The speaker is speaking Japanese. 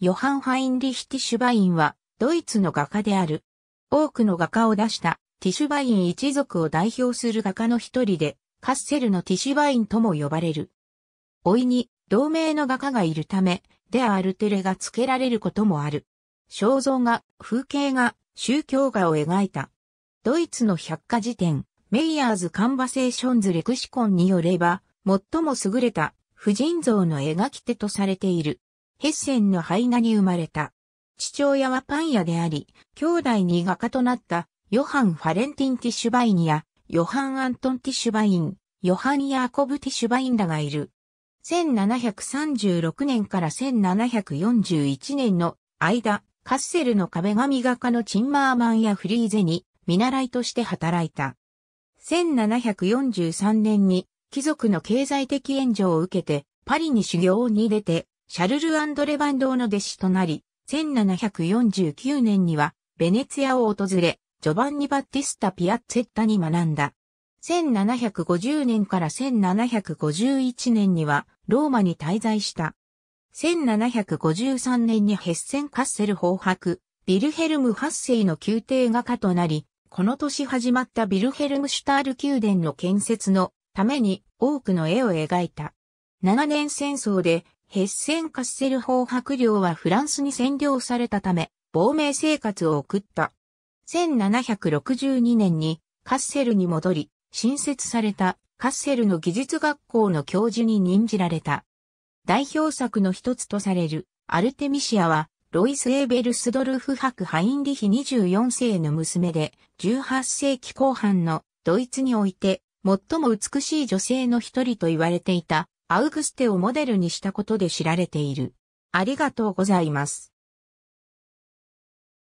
ヨハン・ファインリヒ・ティシュバインは、ドイツの画家である。多くの画家を出した、ティシュバイン一族を代表する画家の一人で、カッセルのティシュバインとも呼ばれる。老いに、同名の画家がいるため、でアルテレが付けられることもある。肖像画、風景画、宗教画を描いた。ドイツの百科事典、メイヤーズ・カンバセーションズ・レクシコンによれば、最も優れた、婦人像の描き手とされている。ヘッセンのハイナに生まれた。父親はパン屋であり、兄弟に画家となったヨハン・ファレンティン・ティシュバインや、ヨハン・アントン・ティシュバイン、ヨハン・ヤーコブ・ティシュバインらがいる。1736年から1741年の間、カッセルの壁紙画家のチンマーマンやフリーゼに見習いとして働いた。1743年に貴族の経済的援助を受けてパリに修行に出てシャルル・アンドレ・バンドーの弟子となり、1749年にはベネツィアを訪れ、ジョバンニ・バッティスタ・ピアッツェッタに学んだ。1750年から1751年にはローマに滞在した。1753年にヘッセンカッセル法博、ビルヘルム8世の宮廷画家となり、この年始まったビルヘルムシュタール宮殿の建設のために多くの絵を描いた。7年戦争でヘッセンカッセル法白領はフランスに占領されたため、亡命生活を送った。1762年にカッセルに戻り、新設されたカッセルの技術学校の教授に任じられた。代表作の一つとされるアルテミシアは、ロイス・エーベルスドルフ博ハインリヒ24世の娘で、18世紀後半のドイツにおいて、最も美しい女性の一人と言われていたアウグステをモデルにしたことで知られている。ありがとうございます。